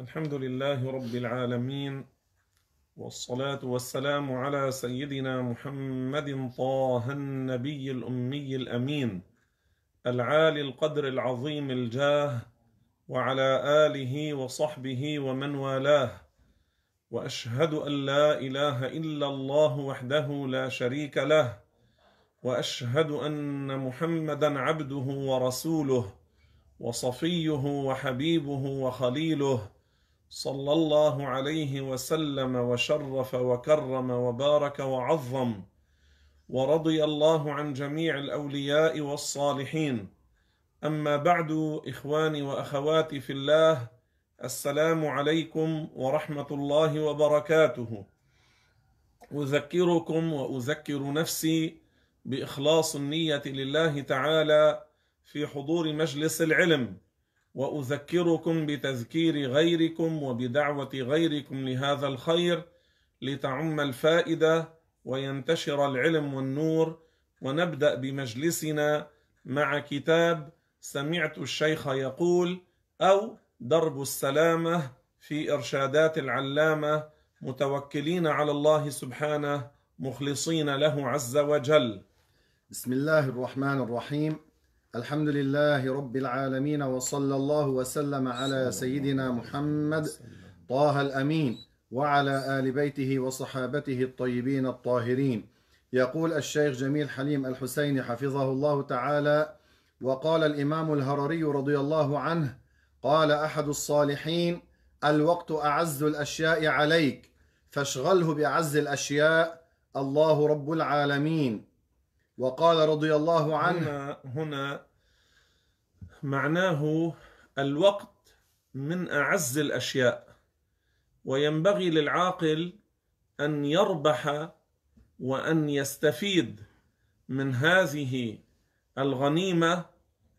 الحمد لله رب العالمين والصلاة والسلام على سيدنا محمد طه النبي الأمي الأمين العالي القدر العظيم الجاه وعلى آله وصحبه ومن والاه وأشهد أن لا إله إلا الله وحده لا شريك له وأشهد أن محمدا عبده ورسوله وصفيه وحبيبه وخليله صلى الله عليه وسلم وشرف وكرم وبارك وعظم ورضي الله عن جميع الاولياء والصالحين اما بعد اخواني واخواتي في الله السلام عليكم ورحمه الله وبركاته اذكركم واذكر نفسي باخلاص النيه لله تعالى في حضور مجلس العلم واذكركم بتذكير غيركم وبدعوه غيركم لهذا الخير لتعم الفائده وينتشر العلم والنور ونبدا بمجلسنا مع كتاب سمعت الشيخ يقول او درب السلامه في ارشادات العلامه متوكلين على الله سبحانه مخلصين له عز وجل بسم الله الرحمن الرحيم الحمد لله رب العالمين وصلى الله وسلم على سيدنا محمد طه الأمين وعلى آل بيته وصحابته الطيبين الطاهرين يقول الشيخ جميل حليم الحسيني حفظه الله تعالى وقال الإمام الهرري رضي الله عنه قال أحد الصالحين الوقت أعز الأشياء عليك فاشغله بأعز الأشياء الله رب العالمين وقال رضي الله عنه هنا, هنا معناه الوقت من أعز الأشياء وينبغي للعاقل أن يربح وأن يستفيد من هذه الغنيمة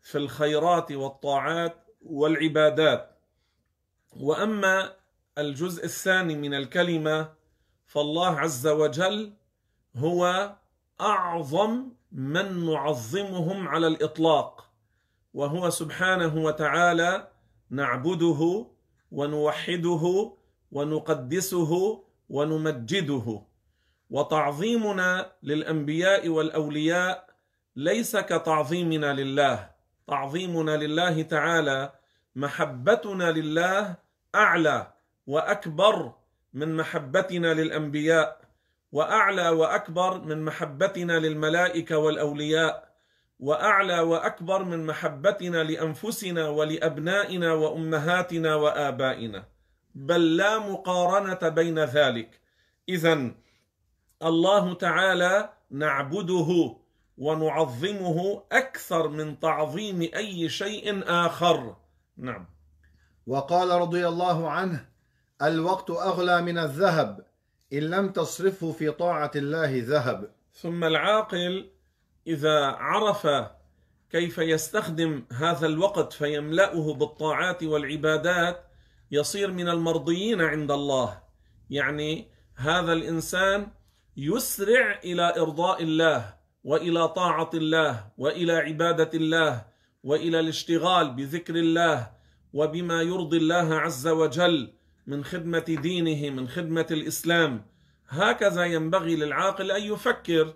في الخيرات والطاعات والعبادات وأما الجزء الثاني من الكلمة فالله عز وجل هو اعظم من نعظمهم على الاطلاق وهو سبحانه وتعالى نعبده ونوحده ونقدسه ونمجده وتعظيمنا للانبياء والاولياء ليس كتعظيمنا لله تعظيمنا لله تعالى محبتنا لله اعلى واكبر من محبتنا للانبياء واعلى واكبر من محبتنا للملائكه والاولياء واعلى واكبر من محبتنا لانفسنا ولابنائنا وامهاتنا وابائنا بل لا مقارنه بين ذلك اذا الله تعالى نعبده ونعظمه اكثر من تعظيم اي شيء اخر نعم وقال رضي الله عنه الوقت اغلى من الذهب إن لم تصرفه في طاعة الله ذهب ثم العاقل إذا عرف كيف يستخدم هذا الوقت فيملأه بالطاعات والعبادات يصير من المرضيين عند الله يعني هذا الإنسان يسرع إلى إرضاء الله وإلى طاعة الله وإلى عبادة الله وإلى الاشتغال بذكر الله وبما يرضي الله عز وجل من خدمة دينه من خدمة الإسلام هكذا ينبغي للعاقل أن يفكر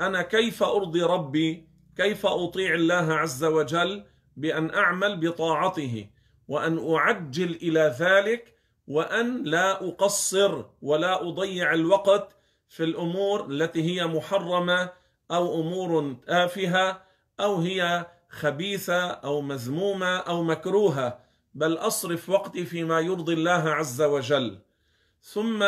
أنا كيف أرضي ربي كيف أطيع الله عز وجل بأن أعمل بطاعته وأن أعجل إلى ذلك وأن لا أقصر ولا أضيع الوقت في الأمور التي هي محرمة أو أمور تافهة أو هي خبيثة أو مذمومة أو مكروهة بل اصرف وقتي فيما يرضي الله عز وجل ثم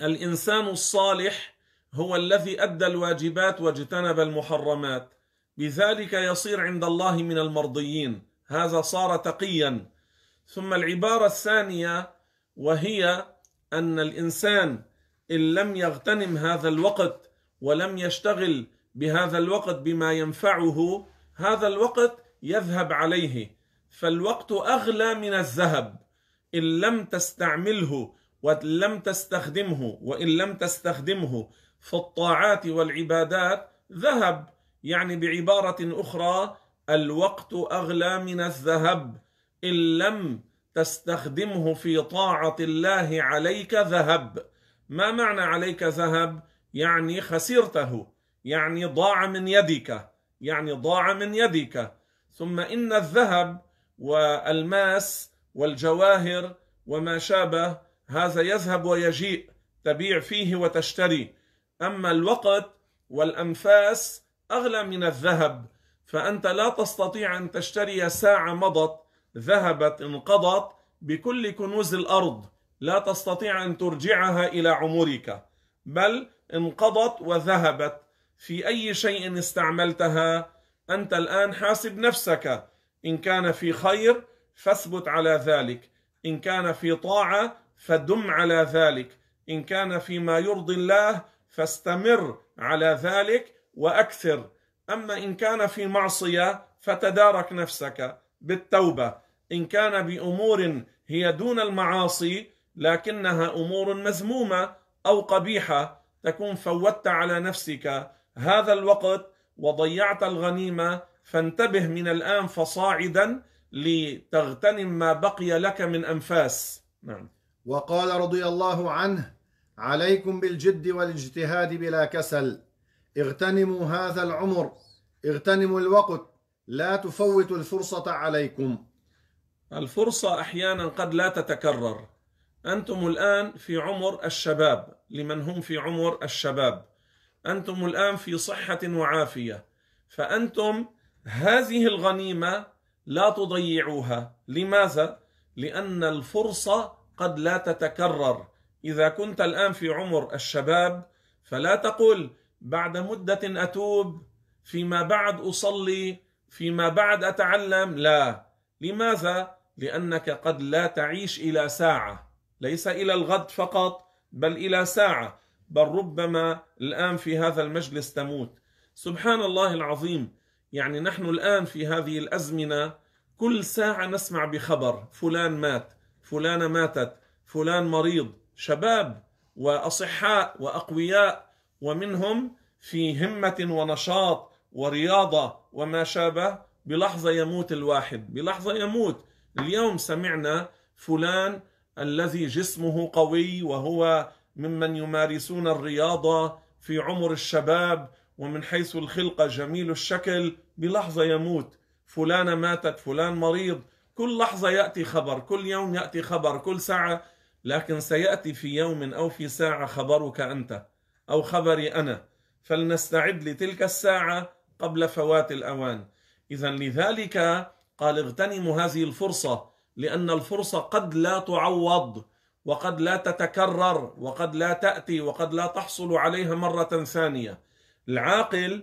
الانسان الصالح هو الذي ادى الواجبات واجتنب المحرمات بذلك يصير عند الله من المرضيين هذا صار تقيا ثم العباره الثانيه وهي ان الانسان ان لم يغتنم هذا الوقت ولم يشتغل بهذا الوقت بما ينفعه هذا الوقت يذهب عليه فالوقت اغلى من الذهب ان لم تستعمله وان لم تستخدمه وان لم تستخدمه في الطاعات والعبادات ذهب يعني بعباره اخرى الوقت اغلى من الذهب ان لم تستخدمه في طاعه الله عليك ذهب ما معنى عليك ذهب يعني خسرته يعني ضاع من يدك يعني ضاع من يدك ثم ان الذهب والماس والجواهر وما شابه هذا يذهب ويجيء تبيع فيه وتشتري اما الوقت والانفاس اغلى من الذهب فانت لا تستطيع ان تشتري ساعه مضت ذهبت انقضت بكل كنوز الارض لا تستطيع ان ترجعها الى عمرك بل انقضت وذهبت في اي شيء استعملتها انت الان حاسب نفسك إن كان في خير فاثبت على ذلك إن كان في طاعة فدم على ذلك إن كان فيما يرضي الله فاستمر على ذلك وأكثر أما إن كان في معصية فتدارك نفسك بالتوبة إن كان بأمور هي دون المعاصي لكنها أمور مذمومة أو قبيحة تكون فوتت على نفسك هذا الوقت وضيعت الغنيمة فانتبه من الآن فصاعدا لتغتنم ما بقي لك من أنفاس نعم وقال رضي الله عنه عليكم بالجد والاجتهاد بلا كسل اغتنموا هذا العمر اغتنموا الوقت لا تفوتوا الفرصة عليكم الفرصة أحيانا قد لا تتكرر أنتم الآن في عمر الشباب لمن هم في عمر الشباب أنتم الآن في صحة وعافية فأنتم هذه الغنيمة لا تضيعوها لماذا؟ لأن الفرصة قد لا تتكرر إذا كنت الآن في عمر الشباب فلا تقل بعد مدة أتوب فيما بعد أصلي فيما بعد أتعلم لا لماذا؟ لأنك قد لا تعيش إلى ساعة ليس إلى الغد فقط بل إلى ساعة بل ربما الآن في هذا المجلس تموت سبحان الله العظيم يعني نحن الآن في هذه الأزمنة كل ساعة نسمع بخبر فلان مات فلانة ماتت فلان مريض شباب وأصحاء وأقوياء ومنهم في همة ونشاط ورياضة وما شابه بلحظة يموت الواحد بلحظة يموت اليوم سمعنا فلان الذي جسمه قوي وهو ممن يمارسون الرياضة في عمر الشباب ومن حيث الخلقة جميل الشكل بلحظة يموت فلانة ماتت فلان مريض كل لحظة يأتي خبر كل يوم يأتي خبر كل ساعة لكن سيأتي في يوم أو في ساعة خبرك أنت أو خبري أنا فلنستعد لتلك الساعة قبل فوات الأوان إذا لذلك قال اغتنموا هذه الفرصة لأن الفرصة قد لا تعوض وقد لا تتكرر وقد لا تأتي وقد لا تحصل عليها مرة ثانية العاقل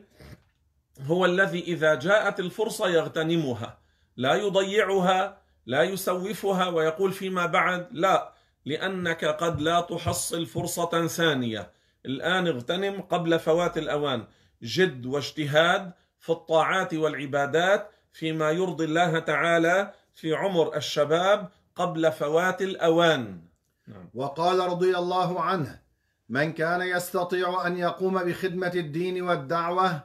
هو الذي اذا جاءت الفرصه يغتنمها لا يضيعها لا يسوفها ويقول فيما بعد لا لانك قد لا تحصل فرصه ثانيه الان اغتنم قبل فوات الاوان جد واجتهاد في الطاعات والعبادات فيما يرضي الله تعالى في عمر الشباب قبل فوات الاوان نعم. وقال رضي الله عنه من كان يستطيع أن يقوم بخدمة الدين والدعوة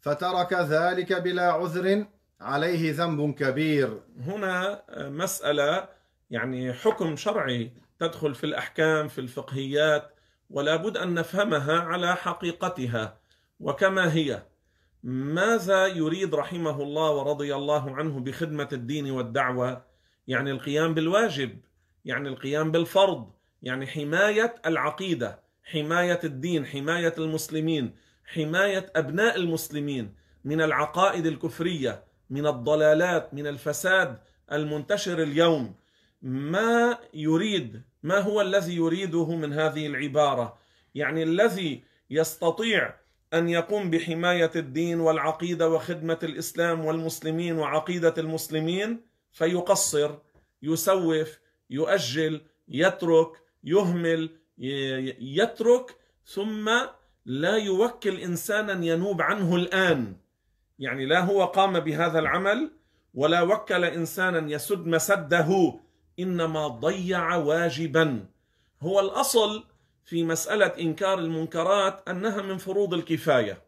فترك ذلك بلا عذر عليه ذنب كبير هنا آه، مسألة يعني حكم شرعي تدخل في الأحكام في الفقهيات ولا بد أن نفهمها على حقيقتها وكما هي ماذا يريد رحمه الله ورضي الله عنه بخدمة الدين والدعوة يعني القيام بالواجب يعني القيام بالفرض يعني حماية العقيدة حمايه الدين حمايه المسلمين حمايه ابناء المسلمين من العقائد الكفريه من الضلالات من الفساد المنتشر اليوم ما يريد ما هو الذي يريده من هذه العباره يعني الذي يستطيع ان يقوم بحمايه الدين والعقيده وخدمه الاسلام والمسلمين وعقيده المسلمين فيقصر يسوف يؤجل يترك يهمل يترك ثم لا يوكل انسانا ينوب عنه الان يعني لا هو قام بهذا العمل ولا وكل انسانا يسد مسده انما ضيع واجبا هو الاصل في مساله انكار المنكرات انها من فروض الكفايه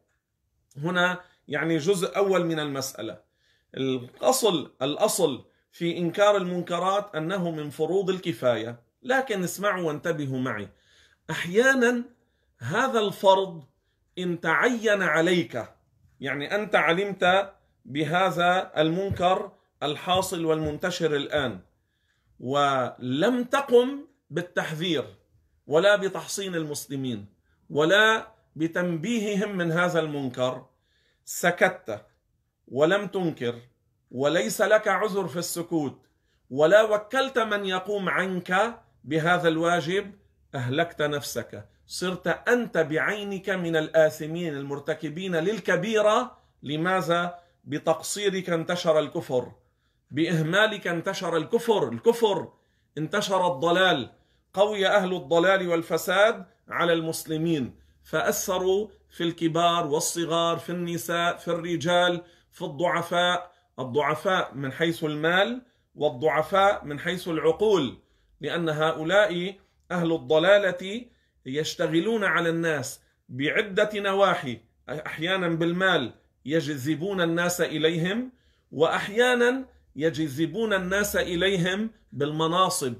هنا يعني جزء اول من المساله الاصل الاصل في انكار المنكرات انه من فروض الكفايه لكن اسمعوا وانتبهوا معي احيانا هذا الفرض ان تعين عليك يعني انت علمت بهذا المنكر الحاصل والمنتشر الان ولم تقم بالتحذير ولا بتحصين المسلمين ولا بتنبيههم من هذا المنكر سكت ولم تنكر وليس لك عذر في السكوت ولا وكلت من يقوم عنك بهذا الواجب اهلكت نفسك صرت انت بعينك من الاثمين المرتكبين للكبيره لماذا بتقصيرك انتشر الكفر باهمالك انتشر الكفر الكفر انتشر الضلال قوي اهل الضلال والفساد على المسلمين فاثروا في الكبار والصغار في النساء في الرجال في الضعفاء الضعفاء من حيث المال والضعفاء من حيث العقول لان هؤلاء أهل الضلالة يشتغلون على الناس بعدة نواحي أحيانا بالمال يجذبون الناس إليهم وأحيانا يجذبون الناس إليهم بالمناصب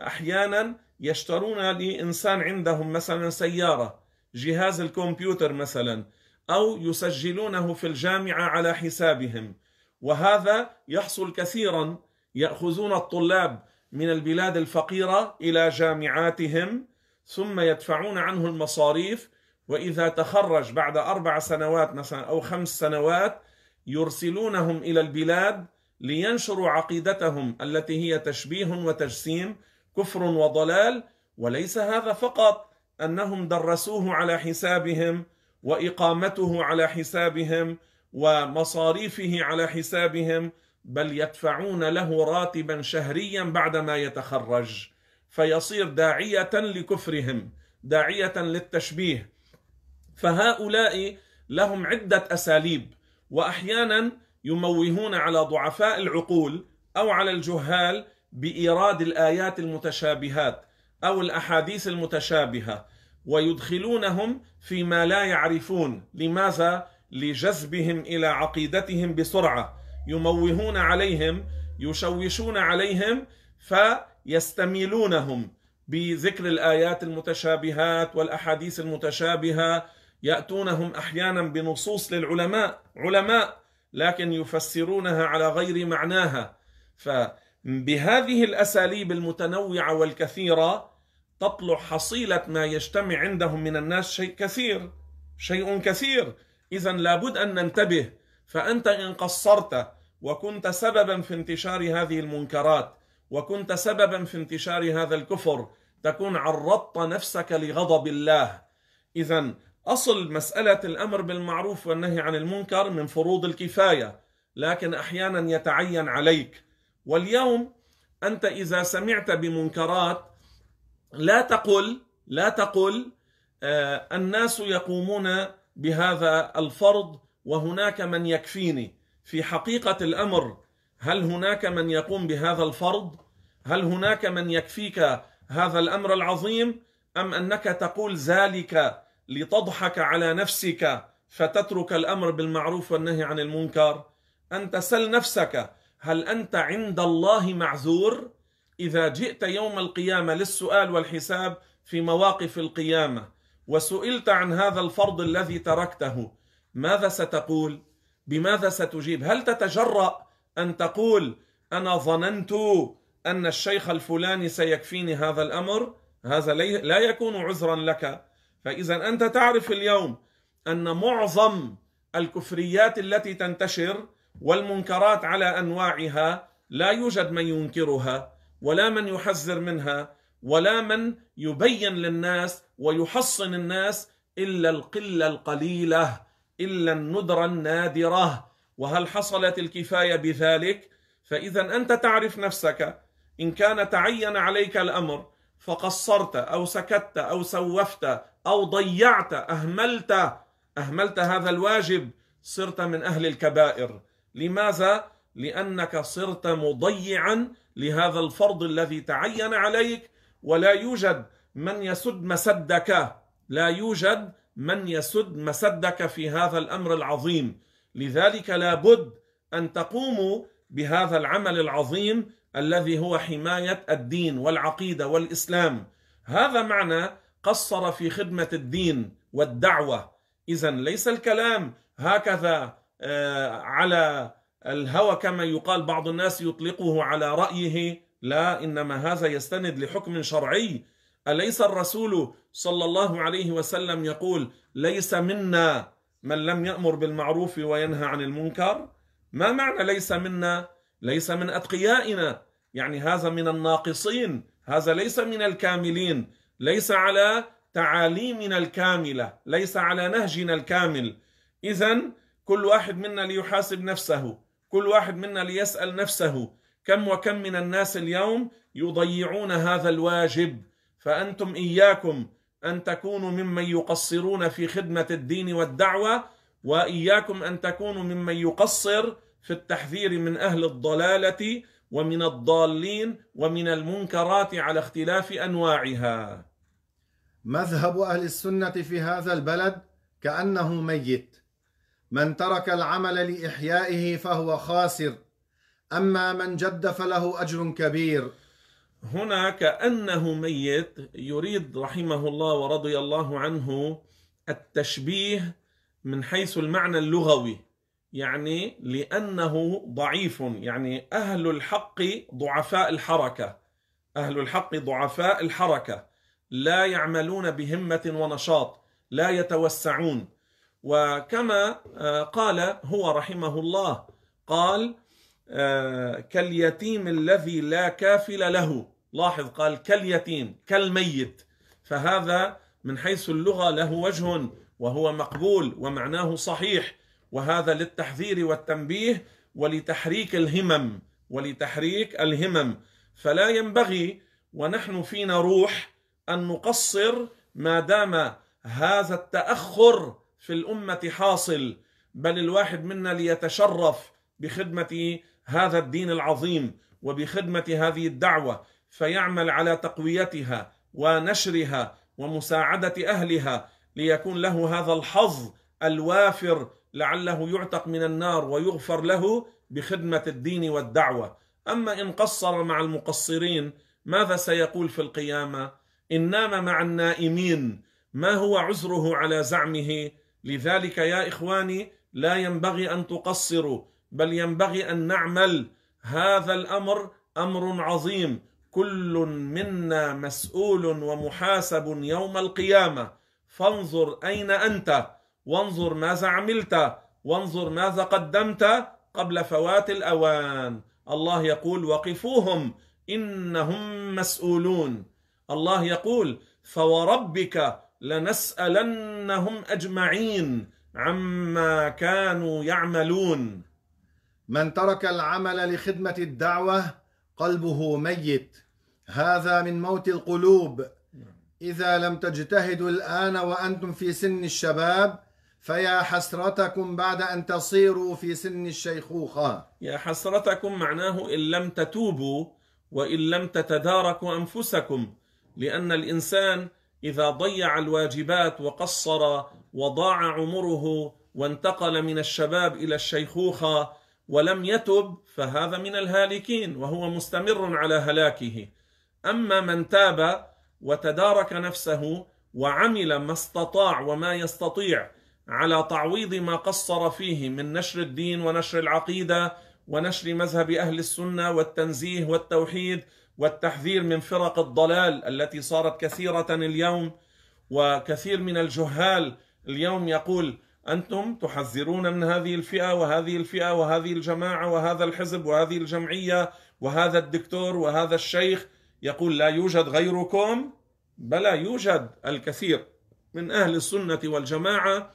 أحيانا يشترون لإنسان عندهم مثلا سيارة جهاز الكمبيوتر مثلا أو يسجلونه في الجامعة على حسابهم وهذا يحصل كثيرا يأخذون الطلاب من البلاد الفقيرة إلى جامعاتهم ثم يدفعون عنه المصاريف وإذا تخرج بعد أربع سنوات مثلا أو خمس سنوات يرسلونهم إلى البلاد لينشروا عقيدتهم التي هي تشبيه وتجسيم كفر وضلال وليس هذا فقط انهم درسوه على حسابهم واقامته على حسابهم ومصاريفه على حسابهم بل يدفعون له راتبا شهريا بعدما يتخرج فيصير داعيه لكفرهم داعيه للتشبيه فهؤلاء لهم عده اساليب واحيانا يموهون على ضعفاء العقول او على الجهال بايراد الايات المتشابهات او الاحاديث المتشابهه ويدخلونهم فيما لا يعرفون لماذا لجذبهم الى عقيدتهم بسرعه يموهون عليهم يشوشون عليهم فيستميلونهم بذكر الايات المتشابهات والاحاديث المتشابهه ياتونهم احيانا بنصوص للعلماء علماء لكن يفسرونها على غير معناها فبهذه الاساليب المتنوعه والكثيره تطلع حصيله ما يجتمع عندهم من الناس شيء كثير شيء كثير اذا لابد ان ننتبه فانت ان قصرت وكنت سببا في انتشار هذه المنكرات وكنت سببا في انتشار هذا الكفر تكون عرضت نفسك لغضب الله اذا اصل مساله الامر بالمعروف والنهي عن المنكر من فروض الكفايه لكن احيانا يتعين عليك واليوم انت اذا سمعت بمنكرات لا تقل لا تقل آه، الناس يقومون بهذا الفرض وهناك من يكفيني في حقيقه الامر هل هناك من يقوم بهذا الفرض هل هناك من يكفيك هذا الامر العظيم ام انك تقول ذلك لتضحك على نفسك فتترك الامر بالمعروف والنهي عن المنكر انت سل نفسك هل انت عند الله معذور اذا جئت يوم القيامه للسؤال والحساب في مواقف القيامه وسئلت عن هذا الفرض الذي تركته ماذا ستقول بماذا ستجيب هل تتجرأ أن تقول أنا ظننت أن الشيخ الفلاني سيكفيني هذا الأمر هذا لا يكون عذرا لك فإذا أنت تعرف اليوم أن معظم الكفريات التي تنتشر والمنكرات على أنواعها لا يوجد من ينكرها ولا من يحذر منها ولا من يبين للناس ويحصن الناس إلا القلة القليلة إلا الندرة النادرة وهل حصلت الكفاية بذلك؟ فإذا أنت تعرف نفسك إن كان تعين عليك الأمر فقصرت أو سكت أو سوفت أو ضيعت أهملت أهملت هذا الواجب صرت من أهل الكبائر لماذا؟ لأنك صرت مضيعا لهذا الفرض الذي تعين عليك ولا يوجد من يسد مسدك لا يوجد من يسد مسدك في هذا الامر العظيم لذلك لابد ان تقوموا بهذا العمل العظيم الذي هو حمايه الدين والعقيده والاسلام هذا معنى قصر في خدمه الدين والدعوه اذا ليس الكلام هكذا آه، على الهوى كما يقال بعض الناس يطلقه على رايه لا انما هذا يستند لحكم شرعي أليس الرسول صلى الله عليه وسلم يقول ليس منا من لم يأمر بالمعروف وينهى عن المنكر ما معنى ليس منا ليس من أتقيائنا يعني هذا من الناقصين هذا ليس من الكاملين ليس على تعاليمنا الكاملة ليس على نهجنا الكامل إذا كل واحد منا ليحاسب نفسه كل واحد منا ليسأل نفسه كم وكم من الناس اليوم يضيعون هذا الواجب فأنتم إياكم أن تكونوا ممن يقصرون في خدمة الدين والدعوة وإياكم أن تكونوا ممن يقصر في التحذير من أهل الضلالة ومن الضالين ومن المنكرات على اختلاف أنواعها مذهب أهل السنة في هذا البلد كأنه ميت من ترك العمل لإحيائه فهو خاسر أما من جد فله أجر كبير هنا كأنه ميت يريد رحمه الله ورضي الله عنه التشبيه من حيث المعنى اللغوي يعني لأنه ضعيف يعني أهل الحق ضعفاء الحركة أهل الحق ضعفاء الحركة لا يعملون بهمة ونشاط لا يتوسعون وكما آه، قال هو رحمه الله قال آه، كاليتيم الذي لا كافل له لاحظ قال كاليتيم كالميت فهذا من حيث اللغه له وجه وهو مقبول ومعناه صحيح وهذا للتحذير والتنبيه ولتحريك الهمم ولتحريك الهمم فلا ينبغي ونحن فينا روح ان نقصر ما دام هذا التاخر في الامه حاصل بل الواحد منا ليتشرف بخدمه هذا الدين العظيم وبخدمه هذه الدعوه فيعمل على تقويتها ونشرها ومساعده اهلها ليكون له هذا الحظ الوافر لعله يعتق من النار ويغفر له بخدمه الدين والدعوه اما ان قصر مع المقصرين ماذا سيقول في القيامه ان نام مع النائمين ما هو عذره على زعمه لذلك يا اخواني لا ينبغي ان تقصروا بل ينبغي ان نعمل هذا الامر امر عظيم كل منا مسؤول ومحاسب يوم القيامه فانظر اين انت وانظر ماذا عملت وانظر ماذا قدمت قبل فوات الاوان الله يقول وقفوهم انهم مسؤولون الله يقول فوربك لنسالنهم اجمعين عما كانوا يعملون من ترك العمل لخدمه الدعوه قلبه ميت هذا من موت القلوب إذا لم تجتهدوا الآن وأنتم في سن الشباب فيا حسرتكم بعد أن تصيروا في سن الشيخوخة يا حسرتكم معناه إن لم تتوبوا وإن لم تتداركوا أنفسكم لأن الإنسان إذا ضيع الواجبات وقصر وضاع عمره وانتقل من الشباب إلى الشيخوخة ولم يتب فهذا من الهالكين وهو مستمر على هلاكه أما من تاب وتدارك نفسه وعمل ما استطاع وما يستطيع على تعويض ما قصر فيه من نشر الدين ونشر العقيده ونشر مذهب اهل السنه والتنزيه والتوحيد والتحذير من فرق الضلال التي صارت كثيره اليوم وكثير من الجهال اليوم يقول انتم تحذرون من هذه الفئه وهذه الفئه وهذه الجماعه وهذا الحزب وهذه الجمعيه وهذا الدكتور وهذا الشيخ يقول لا يوجد غيركم بلى يوجد الكثير من أهل السنة والجماعة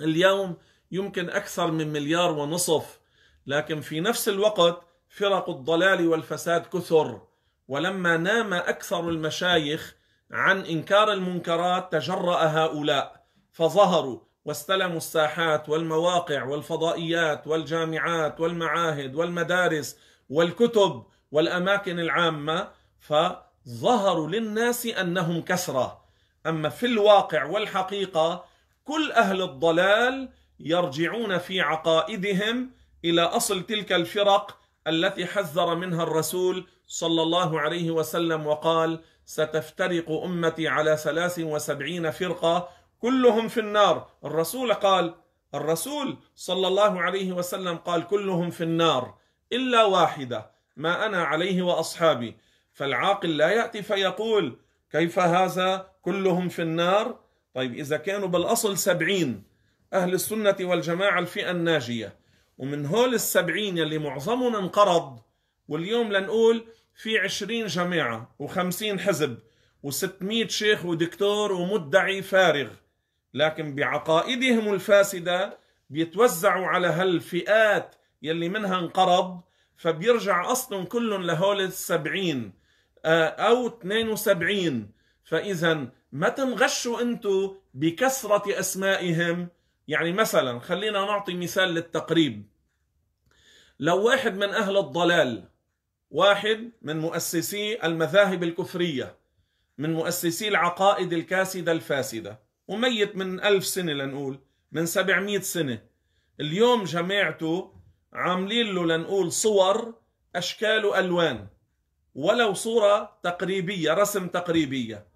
اليوم يمكن أكثر من مليار ونصف لكن في نفس الوقت فرق الضلال والفساد كثر ولما نام أكثر المشايخ عن إنكار المنكرات تجرأ هؤلاء فظهروا واستلموا الساحات والمواقع والفضائيات والجامعات والمعاهد والمدارس والكتب والأماكن العامة فظهروا للناس انهم كسره اما في الواقع والحقيقه كل اهل الضلال يرجعون في عقائدهم الى اصل تلك الفرق التي حذر منها الرسول صلى الله عليه وسلم وقال ستفترق امتي على ثلاث وسبعين فرقه كلهم في النار الرسول قال الرسول صلى الله عليه وسلم قال كلهم في النار الا واحده ما انا عليه واصحابي فالعاقل لا ياتي فيقول كيف هذا كلهم في النار طيب اذا كانوا بالاصل سبعين اهل السنه والجماعه الفئه الناجيه ومن هول السبعين يلي معظمهم انقرض واليوم لنقول في عشرين جماعة وخمسين حزب وستمائة شيخ ودكتور ومدعي فارغ لكن بعقائدهم الفاسدة بيتوزعوا على هالفئات يلي منها انقرض فبيرجع اصلا كل لهول السبعين أو 72 فإذا ما تنغشوا أنتوا بكثرة أسمائهم يعني مثلا خلينا نعطي مثال للتقريب لو واحد من أهل الضلال واحد من مؤسسي المذاهب الكفرية من مؤسسي العقائد الكاسدة الفاسدة وميت من ألف سنة لنقول من 700 سنة اليوم جماعته عاملين له لنقول صور أشكال وألوان ولو صورة تقريبية رسم تقريبية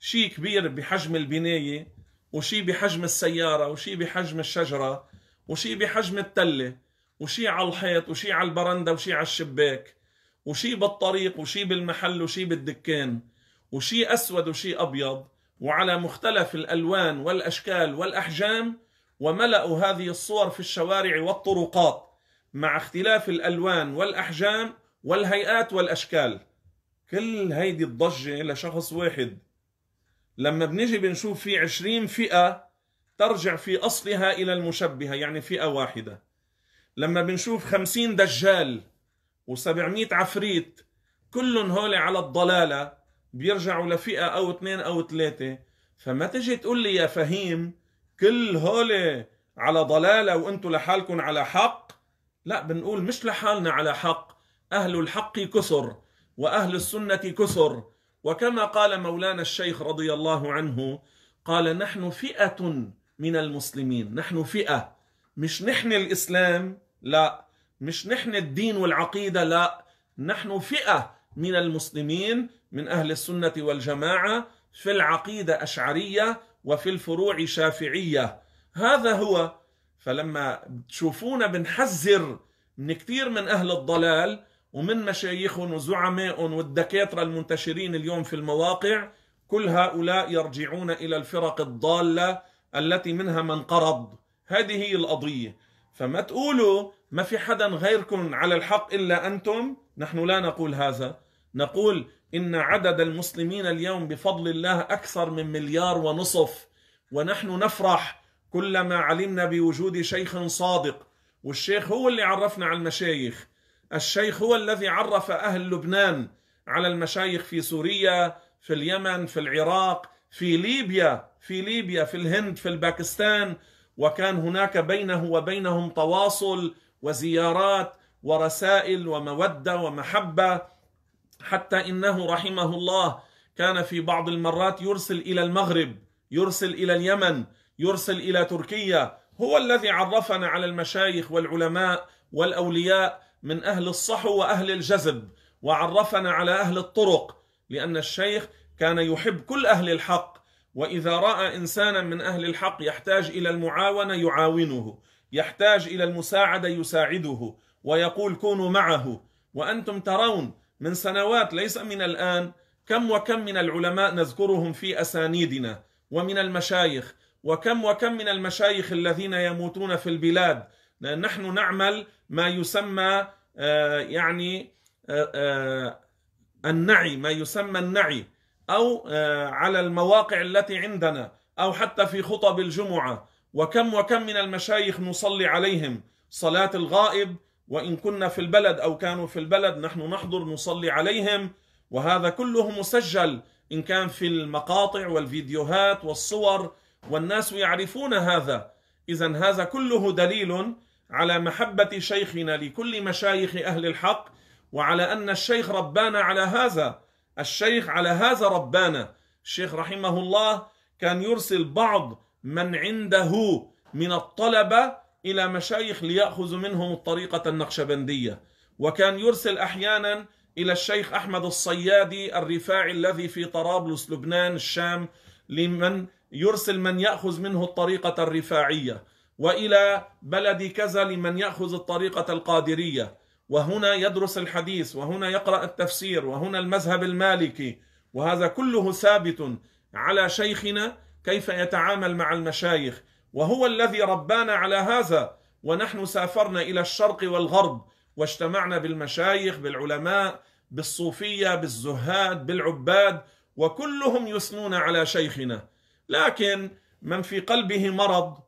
شيء كبير بحجم البناية وشيء بحجم السيارة وشيء بحجم الشجرة وشيء بحجم التلة وشيء على الحيط وشيء على البرندة وشيء على الشباك وشيء بالطريق وشيء بالمحل وشيء بالدكان وشيء أسود وشيء أبيض وعلى مختلف الألوان والأشكال والأحجام وملأوا هذه الصور في الشوارع والطرقات مع اختلاف الألوان والأحجام والهيئات والاشكال كل هيدي الضجه لشخص واحد لما بنجي بنشوف في عشرين فئه ترجع في اصلها الى المشبهه يعني فئه واحده لما بنشوف خمسين دجال و700 عفريت كلهم هول على الضلاله بيرجعوا لفئه او اثنين او ثلاثه فما تجي تقول لي يا فهيم كل هول على ضلاله وانتم لحالكم على حق لا بنقول مش لحالنا على حق أهل الحق كثر وأهل السنة كثر وكما قال مولانا الشيخ رضي الله عنه قال نحن فئة من المسلمين نحن فئة مش نحن الإسلام لا مش نحن الدين والعقيدة لا نحن فئة من المسلمين من أهل السنة والجماعة في العقيدة أشعرية وفي الفروع شافعية هذا هو فلما تشوفونا بنحذر من كثير من أهل الضلال ومن مشايخهم وزعمائهم والدكاترة المنتشرين اليوم في المواقع كل هؤلاء يرجعون إلى الفرق الضالة التي منها من قرض هذه هي القضية فما تقولوا ما في حدا غيركم على الحق إلا أنتم نحن لا نقول هذا نقول إن عدد المسلمين اليوم بفضل الله أكثر من مليار ونصف ونحن نفرح كلما علمنا بوجود شيخ صادق والشيخ هو اللي عرفنا على المشايخ الشيخ هو الذي عرف أهل لبنان على المشايخ في سوريا في اليمن في العراق في ليبيا في ليبيا في الهند في الباكستان وكان هناك بينه وبينهم تواصل وزيارات ورسائل وموده ومحبه حتى انه رحمه الله كان في بعض المرات يرسل الى المغرب يرسل الى اليمن يرسل الى تركيا هو الذي عرفنا على المشايخ والعلماء والاولياء من أهل الصحو وأهل الجذب وعرفنا على أهل الطرق لأن الشيخ كان يحب كل أهل الحق وإذا رأى إنسانا من أهل الحق يحتاج إلى المعاونة يعاونه يحتاج إلى المساعدة يساعده ويقول كونوا معه وأنتم ترون من سنوات ليس من الآن كم وكم من العلماء نذكرهم في أسانيدنا ومن المشايخ وكم وكم من المشايخ الذين يموتون في البلاد لأن نحن نعمل ما يسمى آه، يعني آه، آه، النعي ما يسمى النعي أو على المواقع التي عندنا أو حتى في خطب الجمعة وكم وكم من المشايخ نصلي عليهم صلاة الغائب وإن كنا في البلد أو كانوا في البلد نحن نحضر نصلي عليهم وهذا كله مسجل إن كان في المقاطع والفيديوهات والصور والناس يعرفون هذا إذا هذا كله دليل على محبة شيخنا لكل مشايخ أهل الحق وعلى أن الشيخ ربانا على هذا الشيخ على هذا ربانا الشيخ رحمه الله كان يرسل بعض من عنده من الطلبة إلى مشايخ ليأخذوا منهم الطريقة النقشبندية وكان يرسل أحيانا إلى الشيخ أحمد الصيادي الرفاعي الذي في طرابلس لبنان الشام لمن يرسل من يأخذ منه الطريقة الرفاعية والى بلد كذا لمن ياخذ الطريقه القادريه وهنا يدرس الحديث وهنا يقرا التفسير وهنا المذهب المالكي وهذا كله ثابت على شيخنا كيف يتعامل مع المشايخ وهو الذي ربانا على هذا ونحن سافرنا الى الشرق والغرب واجتمعنا بالمشايخ بالعلماء بالصوفيه بالزهاد بالعباد وكلهم يثنون على شيخنا لكن من في قلبه مرض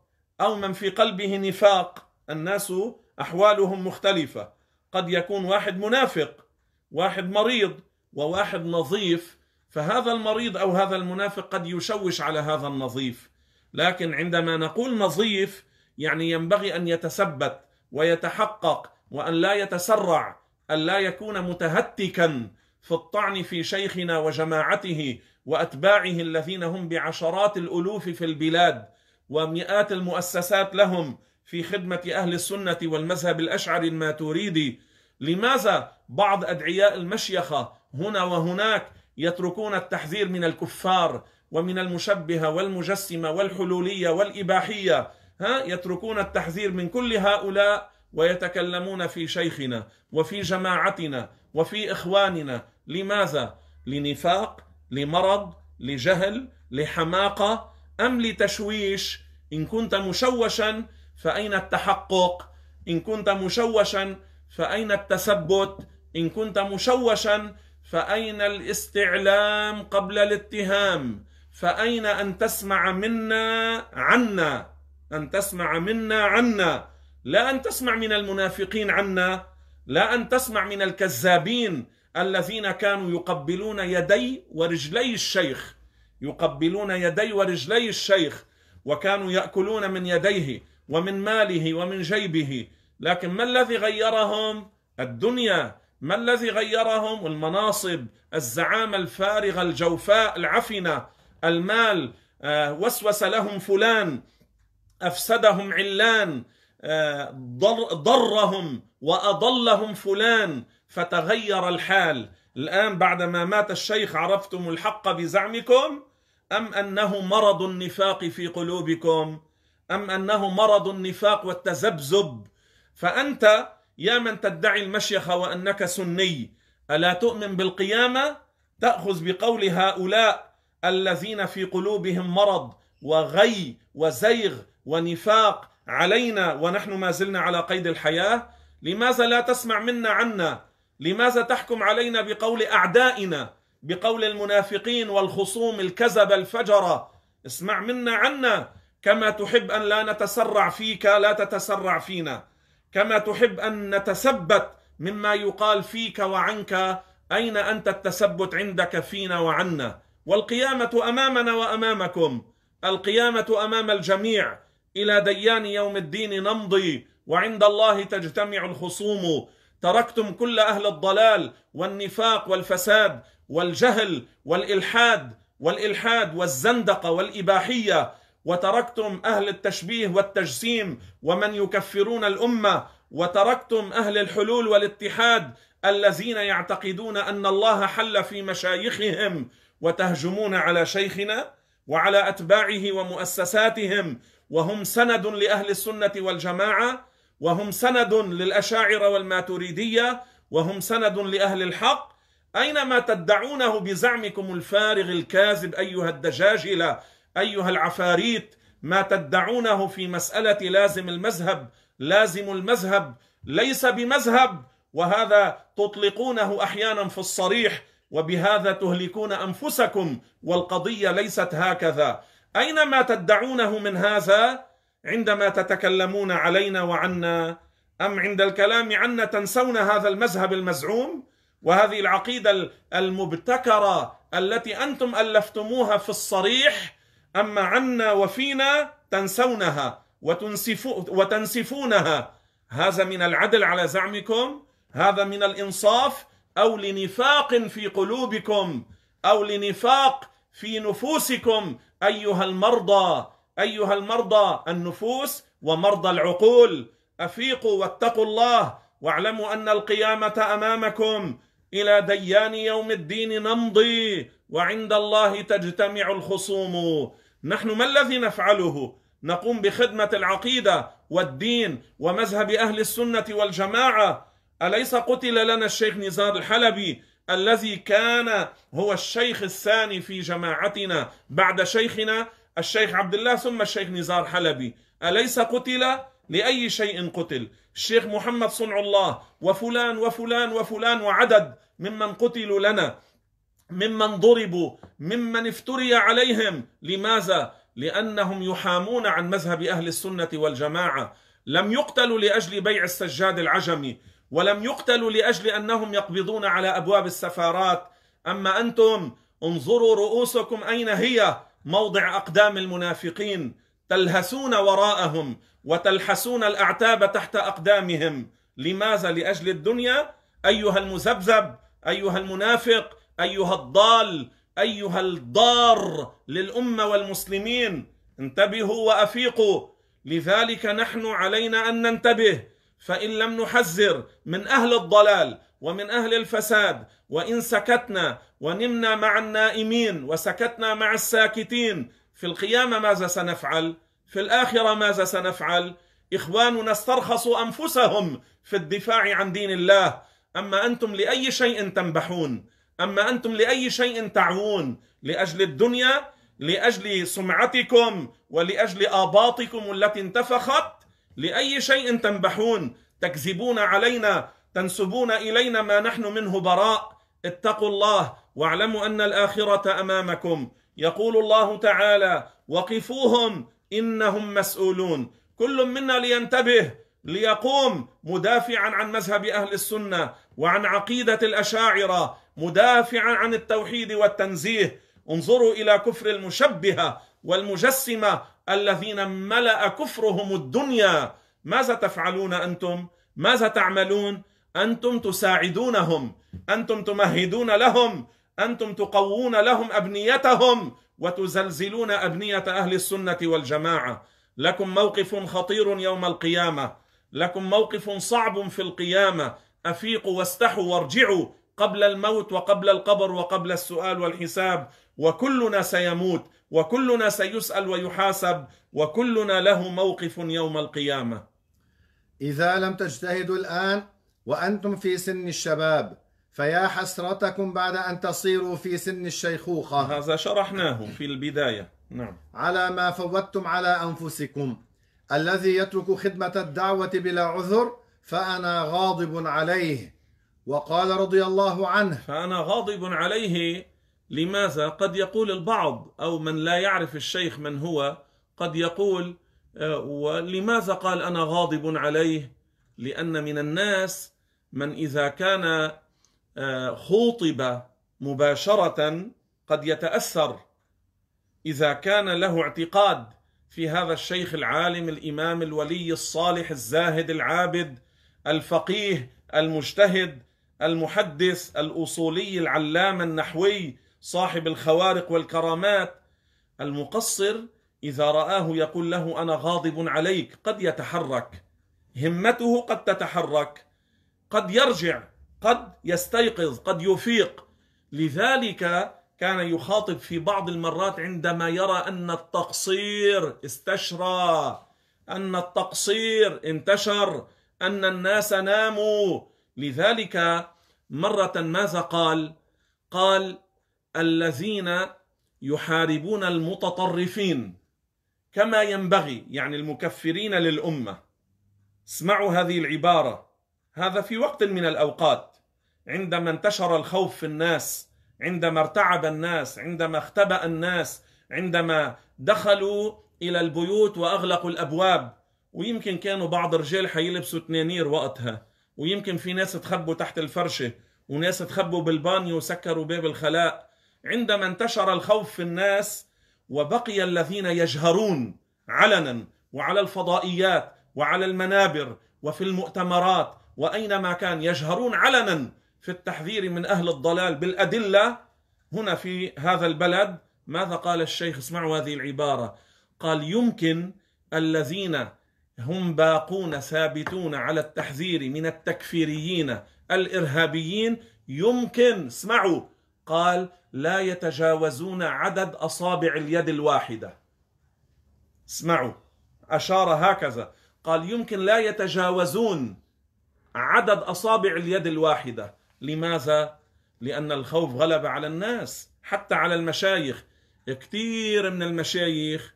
أو من في قلبه نفاق الناس أحوالهم مختلفة قد يكون واحد منافق واحد مريض وواحد نظيف فهذا المريض أو هذا المنافق قد يشوش على هذا النظيف لكن عندما نقول نظيف يعني ينبغي أن يتثبت ويتحقق وأن لا يتسرع أن لا يكون متهتكا في الطعن في شيخنا وجماعته وأتباعه الذين هم بعشرات الألوف في البلاد ومئات المؤسسات لهم في خدمة أهل السنة والمذهب الأشعري الماتوريدي لماذا بعض أدعياء المشيخة هنا وهناك يتركون التحذير من الكفار ومن المشبهة والمجسمة والحلولية والإباحية ها يتركون التحذير من كل هؤلاء ويتكلمون في شيخنا وفي جماعتنا وفي إخواننا لماذا؟ لنفاق لمرض لجهل لحماقة أم لتشويش إن كنت مشوشا فأين التحقق إن كنت مشوشا فأين التثبت إن كنت مشوشا فأين الاستعلام قبل الاتهام فأين أن تسمع منا عنا أن تسمع منا عنا لا أن تسمع من المنافقين عنا لا أن تسمع من الكذابين الذين كانوا يقبلون يدي ورجلي الشيخ يقبلون يدي ورجلي الشيخ وكانوا ياكلون من يديه ومن ماله ومن جيبه لكن ما الذي غيرهم الدنيا ما الذي غيرهم المناصب الزعامه الفارغه الجوفاء العفنه المال آه، وسوس لهم فلان افسدهم علان آه، ضرهم واضلهم فلان فتغير الحال الان بعدما مات الشيخ عرفتم الحق بزعمكم أم أنه مرض النفاق في قلوبكم أم أنه مرض النفاق والتذبذب فأنت يا من تدعي المشيخة وأنك سني ألا تؤمن بالقيامة تأخذ بقول هؤلاء الذين في قلوبهم مرض وغي وزيغ ونفاق علينا ونحن ما زلنا على قيد الحياة لماذا لا تسمع منا عنا لماذا تحكم علينا بقول أعدائنا بقول المنافقين والخصوم الكذب الفجرة اسمع منا عنا كما تحب أن لا نتسرع فيك لا تتسرع فينا كما تحب أن نتثبت مما يقال فيك وعنك أين أنت التثبت عندك فينا وعنا والقيامة أمامنا وأمامكم القيامة أمام الجميع إلى ديان يوم الدين نمضي وعند الله تجتمع الخصوم تركتم كل أهل الضلال والنفاق والفساد والجهل والإلحاد والإلحاد والزندقة والإباحية وتركتم أهل التشبيه والتجسيم ومن يكفرون الأمة وتركتم أهل الحلول والاتحاد الذين يعتقدون أن الله حل في مشايخهم وتهجمون على شيخنا وعلى أتباعه ومؤسساتهم وهم سند لأهل السنة والجماعة وهم سند للأشاعرة والماتريدية وهم سند لأهل الحق أين ما تدعونه بزعمكم الفارغ الكاذب أيها الدجاجلة أيها العفاريت ما تدعونه في مسألة لازم المذهب لازم المذهب ليس بمذهب وهذا تطلقونه أحيانا في الصريح وبهذا تهلكون أنفسكم والقضية ليست هكذا أين ما تدعونه من هذا عندما تتكلمون علينا وعنا أم عند الكلام عنا تنسون هذا المذهب المزعوم وهذه العقيده المبتكره التي انتم الفتموها في الصريح اما عنا وفينا تنسونها وتنسفو وتنسفونها هذا من العدل على زعمكم هذا من الانصاف او لنفاق في قلوبكم او لنفاق في نفوسكم ايها المرضى ايها المرضى النفوس ومرضى العقول افيقوا واتقوا الله واعلموا ان القيامه امامكم إلى ديان يوم الدين نمضي وعند الله تجتمع الخصوم نحن ما الذي نفعله نقوم بخدمة العقيدة والدين ومذهب أهل السنة والجماعة أليس قتل لنا الشيخ نزار الحلبي الذي كان هو الشيخ الثاني في جماعتنا بعد شيخنا الشيخ عبد الله ثم الشيخ نزار حلبي أليس قتل لأي شيء قتل الشيخ محمد صنع الله وفلان وفلان وفلان وعدد ممن قتلوا لنا ممن ضربوا ممن افتري عليهم لماذا لانهم يحامون عن مذهب اهل السنه والجماعه لم يقتلوا لاجل بيع السجاد العجمي ولم يقتلوا لاجل انهم يقبضون على ابواب السفارات اما انتم انظروا رؤوسكم اين هي موضع اقدام المنافقين تلهسون وراءهم وتلحسون الاعتاب تحت اقدامهم لماذا لاجل الدنيا ايها المذبذب ايها المنافق ايها الضال ايها الضار للامه والمسلمين انتبهوا وافيقوا لذلك نحن علينا ان ننتبه فان لم نحذر من اهل الضلال ومن اهل الفساد وان سكتنا ونمنا مع النائمين وسكتنا مع الساكتين في القيامة ماذا سنفعل في الآخرة ماذا سنفعل إخواننا استرخصوا أنفسهم في الدفاع عن دين الله أما أنتم لأي شيء تنبحون أما أنتم لأي شيء تعوون لأجل الدنيا لأجل سمعتكم ولأجل آباطكم التي انتفخت لأي شيء تنبحون تكذبون علينا تنسبون إلينا ما نحن منه براء اتقوا الله واعلموا أن الآخرة أمامكم يقول الله تعالى وقفوهم انهم مسؤولون كل منا لينتبه ليقوم مدافعا عن مذهب اهل السنه وعن عقيده الاشاعره مدافعا عن التوحيد والتنزيه انظروا الى كفر المشبهه والمجسمه الذين ملا كفرهم الدنيا ماذا تفعلون انتم ماذا تعملون انتم تساعدونهم انتم تمهدون لهم انتم تقوون لهم ابنيتهم وتزلزلون ابنيه اهل السنه والجماعه لكم موقف خطير يوم القيامه لكم موقف صعب في القيامه افيقوا واستحوا وارجعوا قبل الموت وقبل القبر وقبل السؤال والحساب وكلنا سيموت وكلنا سيسال ويحاسب وكلنا له موقف يوم القيامه اذا لم تجتهدوا الان وانتم في سن الشباب فيا حسرتكم بعد أن تصيروا في سن الشيخوخة هذا شرحناه في البداية نعم على ما فوتتم على أنفسكم الذي يترك خدمة الدعوة بلا عذر فأنا غاضب عليه وقال رضي الله عنه فأنا غاضب عليه لماذا قد يقول البعض أو من لا يعرف الشيخ من هو قد يقول آه، ولماذا قال أنا غاضب عليه لأن من الناس من إذا كان خوطب مباشره قد يتاثر اذا كان له اعتقاد في هذا الشيخ العالم الامام الولي الصالح الزاهد العابد الفقيه المجتهد المحدث الاصولي العلام النحوي صاحب الخوارق والكرامات المقصر اذا راه يقول له انا غاضب عليك قد يتحرك همته قد تتحرك قد يرجع قد يستيقظ قد يفيق لذلك كان يخاطب في بعض المرات عندما يرى ان التقصير استشرى ان التقصير انتشر ان الناس ناموا لذلك مره ماذا قال قال الذين يحاربون المتطرفين كما ينبغي يعني المكفرين للامه اسمعوا هذه العباره هذا في وقت من الاوقات عندما انتشر الخوف في الناس عندما ارتعب الناس عندما اختبأ الناس عندما دخلوا الى البيوت واغلقوا الابواب ويمكن كانوا بعض الرجال حيلبسوا تنانير وقتها ويمكن في ناس تخبوا تحت الفرشه وناس تخبوا بالبانيو وسكروا باب الخلاء عندما انتشر الخوف في الناس وبقي الذين يجهرون علنا وعلى الفضائيات وعلى المنابر وفي المؤتمرات واينما كان يجهرون علنا في التحذير من أهل الضلال بالأدلة هنا في هذا البلد ماذا قال الشيخ اسمعوا هذه العبارة قال يمكن الذين هم باقون ثابتون على التحذير من التكفيريين الإرهابيين يمكن اسمعوا قال لا يتجاوزون عدد أصابع اليد الواحدة اسمعوا أشار هكذا قال يمكن لا يتجاوزون عدد أصابع اليد الواحدة لماذا؟ لأن الخوف غلب على الناس حتى على المشايخ كثير من المشايخ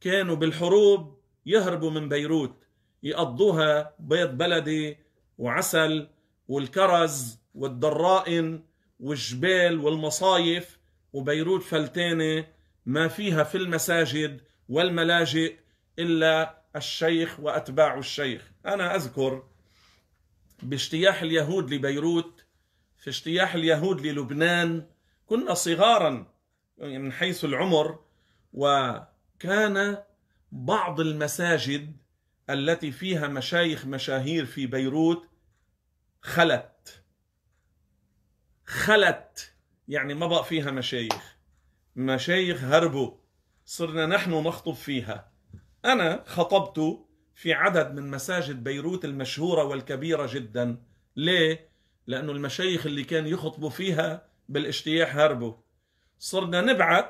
كانوا بالحروب يهربوا من بيروت يقضوها بيض بلدي وعسل والكرز والضرائن والجبال والمصايف وبيروت فلتانة ما فيها في المساجد والملاجئ إلا الشيخ وأتباع الشيخ أنا أذكر باجتياح اليهود لبيروت في اجتياح اليهود للبنان كنا صغارا يعني من حيث العمر وكان بعض المساجد التي فيها مشايخ مشاهير في بيروت خلت خلت يعني ما بقى فيها مشايخ مشايخ هربوا صرنا نحن نخطب فيها أنا خطبت في عدد من مساجد بيروت المشهورة والكبيرة جدا ليه؟ لأنه المشايخ اللي كان يخطبوا فيها بالاجتياح هربوا صرنا نبعث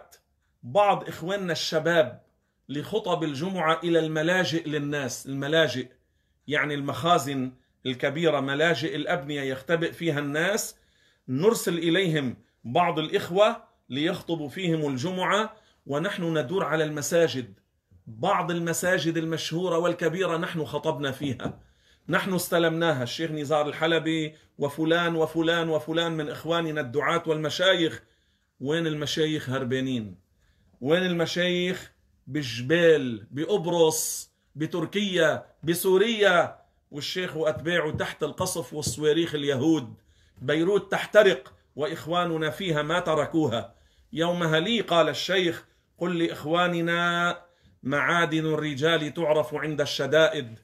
بعض إخواننا الشباب لخطب الجمعة إلى الملاجئ للناس الملاجئ يعني المخازن الكبيرة ملاجئ الأبنية يختبئ فيها الناس نرسل إليهم بعض الإخوة ليخطبوا فيهم الجمعة ونحن ندور على المساجد بعض المساجد المشهورة والكبيرة نحن خطبنا فيها نحن استلمناها الشيخ نزار الحلبي وفلان وفلان وفلان من إخواننا الدعاة والمشايخ وين المشايخ هربانين وين المشايخ بالجبال بقبرص بتركيا بسوريا والشيخ وأتباعه تحت القصف والصواريخ اليهود بيروت تحترق وإخواننا فيها ما تركوها يومها لي قال الشيخ قل لإخواننا معادن الرجال تعرف عند الشدائد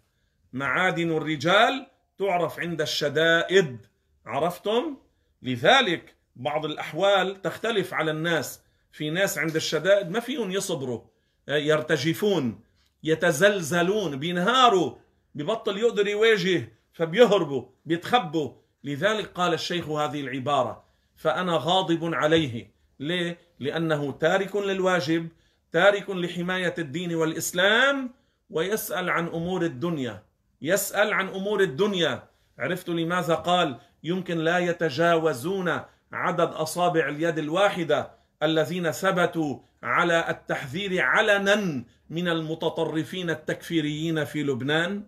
معادن الرجال تعرف عند الشدائد عرفتم لذلك بعض الأحوال تختلف على الناس في ناس عند الشدائد ما فيهم يصبروا آه، يرتجفون يتزلزلون بينهاروا ببطل يقدر يواجه فبيهربوا بيتخبوا لذلك قال الشيخ هذه العبارة فأنا غاضب عليه ليه؟ لأنه تارك للواجب تارك لحماية الدين والإسلام ويسأل عن أمور الدنيا يسأل عن أمور الدنيا عرفت لماذا قال يمكن لا يتجاوزون عدد أصابع اليد الواحدة الذين ثبتوا على التحذير علنا من المتطرفين التكفيريين في لبنان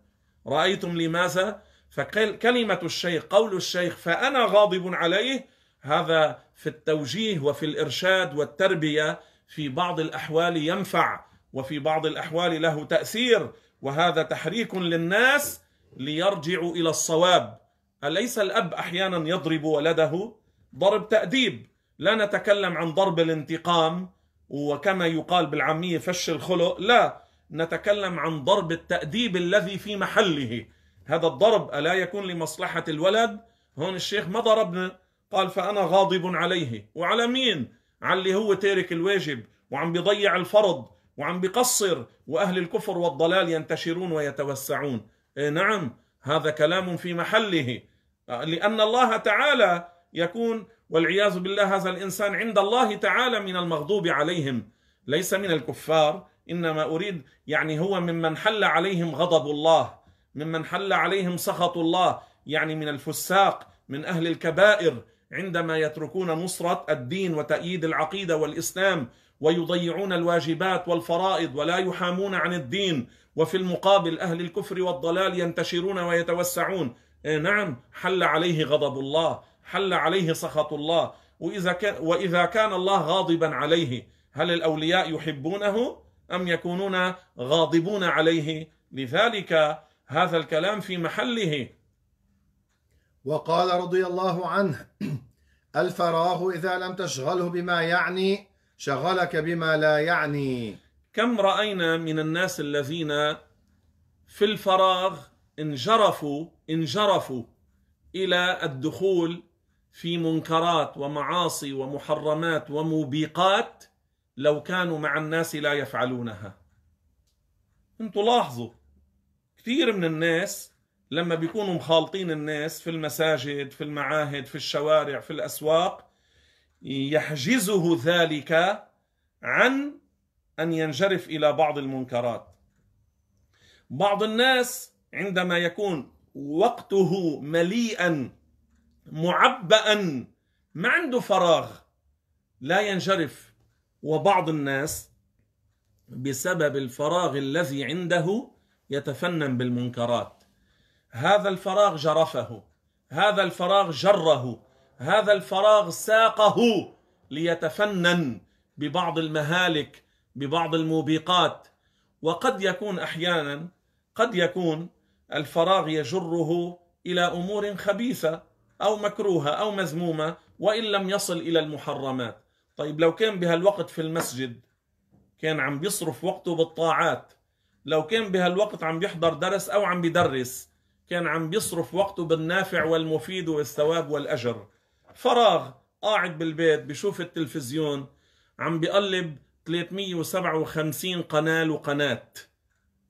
رأيتم لماذا؟ فكلمة الشيخ قول الشيخ فأنا غاضب عليه هذا في التوجيه وفي الإرشاد والتربية في بعض الأحوال ينفع وفي بعض الأحوال له تأثير وهذا تحريك للناس ليرجعوا الى الصواب اليس الاب احيانا يضرب ولده ضرب تاديب لا نتكلم عن ضرب الانتقام وكما يقال بالعاميه فش الخلق لا نتكلم عن ضرب التاديب الذي في محله هذا الضرب الا يكون لمصلحه الولد هون الشيخ ما ضربنا قال فانا غاضب عليه وعلى مين على اللي هو تارك الواجب وعم بيضيع الفرض وعم بقصر واهل الكفر والضلال ينتشرون ويتوسعون إيه نعم هذا كلام في محله آه، لان الله تعالى يكون والعياذ بالله هذا الانسان عند الله تعالى من المغضوب عليهم ليس من الكفار انما اريد يعني هو ممن حل عليهم غضب الله ممن حل عليهم سخط الله يعني من الفساق من اهل الكبائر عندما يتركون نصره الدين وتأييد العقيده والاسلام ويضيعون الواجبات والفرائض ولا يحامون عن الدين وفي المقابل اهل الكفر والضلال ينتشرون ويتوسعون إيه نعم حل عليه غضب الله حل عليه سخط الله واذا كان واذا كان الله غاضبا عليه هل الاولياء يحبونه ام يكونون غاضبون عليه لذلك هذا الكلام في محله وقال رضي الله عنه الفراغ اذا لم تشغله بما يعني شغلك بما لا يعني كم راينا من الناس الذين في الفراغ انجرفوا انجرفوا الى الدخول في منكرات ومعاصي ومحرمات وموبقات لو كانوا مع الناس لا يفعلونها انتوا لاحظوا كثير من الناس لما بيكونوا مخالطين الناس في المساجد في المعاهد في الشوارع في الاسواق يحجزه ذلك عن ان ينجرف الى بعض المنكرات بعض الناس عندما يكون وقته مليئا معبأ ما عنده فراغ لا ينجرف وبعض الناس بسبب الفراغ الذي عنده يتفنن بالمنكرات هذا الفراغ جرفه هذا الفراغ جره هذا الفراغ ساقه ليتفنن ببعض المهالك ببعض الموبقات وقد يكون احيانا قد يكون الفراغ يجره الى امور خبيثه او مكروهه او مذمومه وان لم يصل الى المحرمات طيب لو كان بهالوقت في المسجد كان عم بيصرف وقته بالطاعات لو كان بهالوقت عم بيحضر درس او عم بيدرس كان عم بيصرف وقته بالنافع والمفيد والثواب والاجر فراغ قاعد بالبيت بشوف التلفزيون عم بقلب 357 قناة وقناة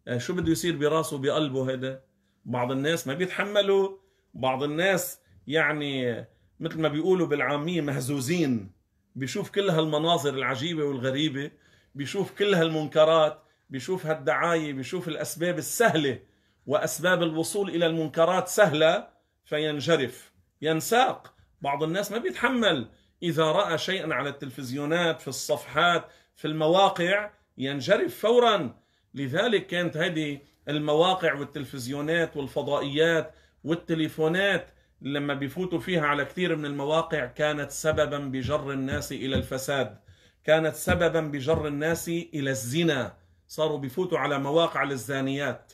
آه، شو بده يصير براسه بقلبه هذا بعض الناس ما بيتحملوا بعض الناس يعني مثل ما بيقولوا بالعامية مهزوزين بيشوف كل هالمناظر العجيبة والغريبة بيشوف كل هالمنكرات بيشوف هالدعاية بيشوف الأسباب السهلة وأسباب الوصول إلى المنكرات سهلة فينجرف ينساق بعض الناس ما بيتحمل اذا راى شيئا على التلفزيونات في الصفحات في المواقع ينجرف فورا لذلك كانت هذه المواقع والتلفزيونات والفضائيات والتليفونات لما بيفوتوا فيها على كثير من المواقع كانت سببا بجر الناس الى الفساد كانت سببا بجر الناس الى الزنا صاروا بيفوتوا على مواقع للزانيات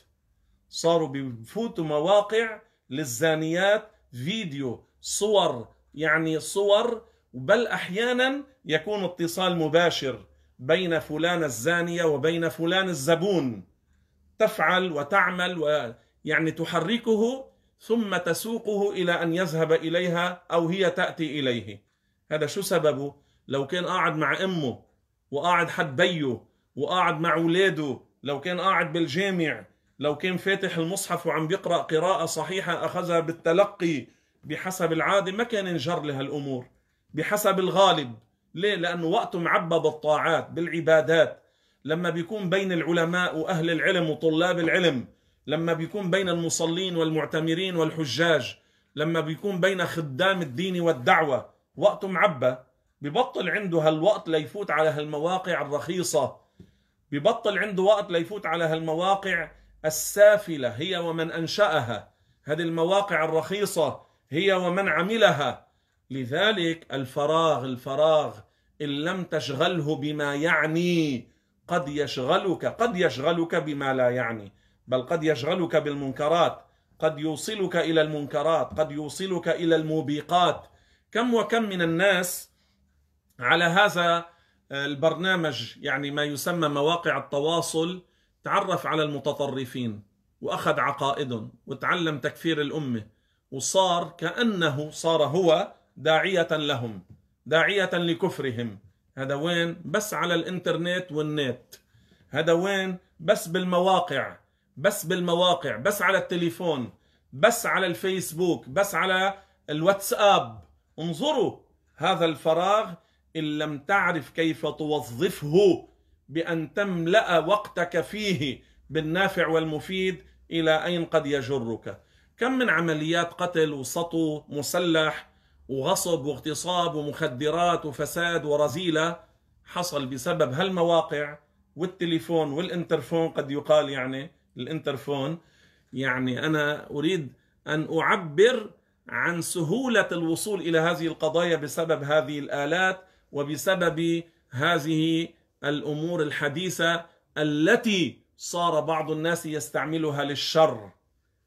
صاروا بيفوتوا مواقع للزانيات فيديو صور يعني صور بل احيانا يكون اتصال مباشر بين فلان الزانيه وبين فلان الزبون تفعل وتعمل ويعني تحركه ثم تسوقه الى ان يذهب اليها او هي تاتي اليه هذا شو سببه لو كان قاعد مع امه وقاعد حد بيه وقاعد مع اولاده لو كان قاعد بالجامع لو كان فاتح المصحف وعم بيقرا قراءه صحيحه اخذها بالتلقي بحسب العادة ما كان ينجر لهالأمور بحسب الغالب ليه؟ لأنه وقته معبى بالطاعات بالعبادات لما بيكون بين العلماء وأهل العلم وطلاب العلم لما بيكون بين المصلين والمعتمرين والحجاج لما بيكون بين خدام الدين والدعوة وقته معبى ببطل عنده هالوقت ليفوت على هالمواقع الرخيصة ببطل عنده وقت ليفوت على هالمواقع السافلة هي ومن أنشأها هذه المواقع الرخيصة هي ومن عملها لذلك الفراغ الفراغ ان لم تشغله بما يعني قد يشغلك قد يشغلك بما لا يعني بل قد يشغلك بالمنكرات قد يوصلك الى المنكرات قد يوصلك الى الموبقات كم وكم من الناس على هذا البرنامج يعني ما يسمى مواقع التواصل تعرف على المتطرفين واخذ عقائدهم وتعلم تكفير الامه وصار كأنه صار هو داعية لهم داعية لكفرهم هذا وين بس على الانترنت والنت هذا وين بس بالمواقع بس بالمواقع بس على التليفون بس على الفيسبوك بس على الواتساب انظروا هذا الفراغ ان لم تعرف كيف توظفه بان تملا وقتك فيه بالنافع والمفيد الى اين قد يجرك كم من عمليات قتل وسطو مسلح وغصب واغتصاب ومخدرات وفساد ورذيلة حصل بسبب هالمواقع والتليفون والانترفون قد يقال يعني الانترفون يعني أنا أريد أن أعبر عن سهولة الوصول إلى هذه القضايا بسبب هذه الآلات وبسبب هذه الأمور الحديثة التي صار بعض الناس يستعملها للشر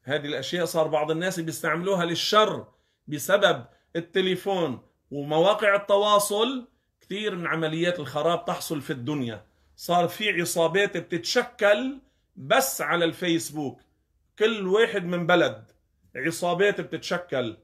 هذه الاشياء صار بعض الناس بيستعملوها للشر بسبب التليفون ومواقع التواصل كثير من عمليات الخراب تحصل في الدنيا صار في عصابات بتتشكل بس على الفيسبوك كل واحد من بلد عصابات بتتشكل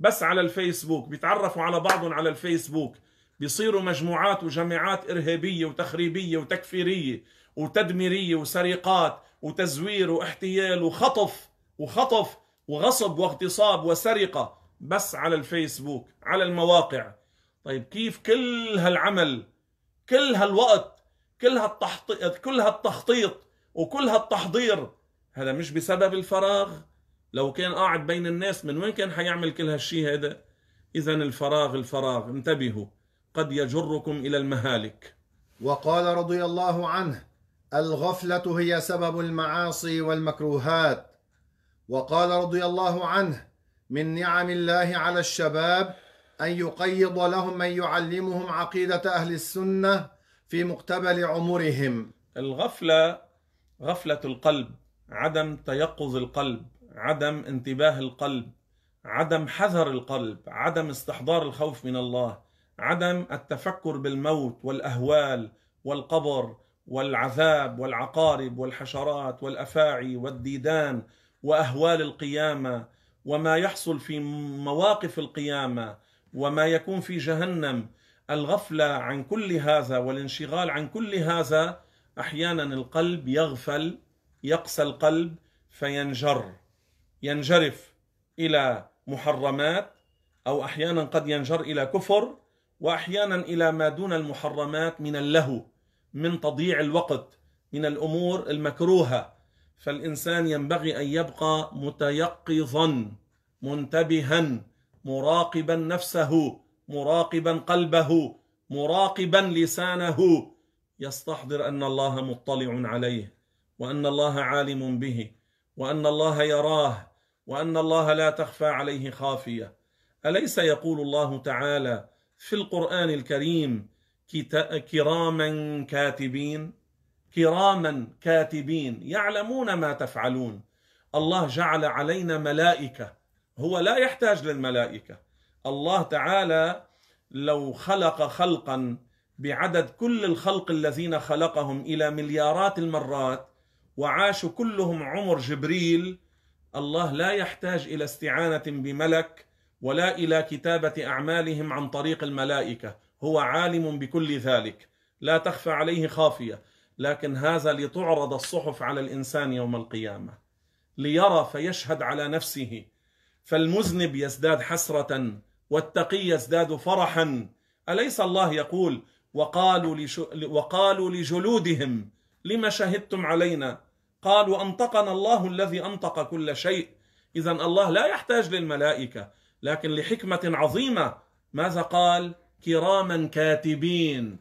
بس على الفيسبوك بيتعرفوا على بعضهم على الفيسبوك بيصيروا مجموعات وجماعات إرهابية وتخريبية وتكفيرية وتدميرية وسرقات وتزوير واحتيال وخطف وخطف وغصب واغتصاب وسرقه بس على الفيسبوك على المواقع طيب كيف كل هالعمل كل هالوقت كل هالتحطيط كل هالتخطيط وكل هالتحضير هذا مش بسبب الفراغ لو كان قاعد بين الناس من وين كان حيعمل كل هالشيء هذا اذا الفراغ الفراغ انتبهوا قد يجركم الى المهالك وقال رضي الله عنه الغفله هي سبب المعاصي والمكروهات وقال رضي الله عنه من نعم الله على الشباب أن يقيض لهم من يعلمهم عقيدة أهل السنة في مقتبل عمرهم الغفلة غفلة القلب عدم تيقظ القلب عدم انتباه القلب عدم حذر القلب عدم استحضار الخوف من الله عدم التفكر بالموت والأهوال والقبر والعذاب والعقارب والحشرات والأفاعي والديدان واهوال القيامه وما يحصل في مواقف القيامه وما يكون في جهنم الغفله عن كل هذا والانشغال عن كل هذا احيانا القلب يغفل يقسى القلب فينجر ينجرف الى محرمات او احيانا قد ينجر الى كفر واحيانا الى ما دون المحرمات من اللهو من تضييع الوقت من الامور المكروهه فالإنسان ينبغي أن يبقى متيقظا منتبها مراقبا نفسه مراقبا قلبه مراقبا لسانه يستحضر أن الله مطلع عليه وأن الله عالم به وأن الله يراه وأن الله لا تخفى عليه خافية أليس يقول الله تعالى في القرآن الكريم كراما كاتبين كراما كاتبين يعلمون ما تفعلون الله جعل علينا ملائكه هو لا يحتاج للملائكه الله تعالى لو خلق خلقا بعدد كل الخلق الذين خلقهم الى مليارات المرات وعاشوا كلهم عمر جبريل الله لا يحتاج الى استعانه بملك ولا الى كتابه اعمالهم عن طريق الملائكه هو عالم بكل ذلك لا تخفى عليه خافيه لكن هذا لتعرض الصحف على الانسان يوم القيامه ليرى فيشهد على نفسه فالمذنب يزداد حسره والتقي يزداد فرحا اليس الله يقول وقالوا وقالوا لجلودهم لما شهدتم علينا قالوا انطقنا الله الذي انطق كل شيء اذا الله لا يحتاج للملائكه لكن لحكمه عظيمه ماذا قال كراما كاتبين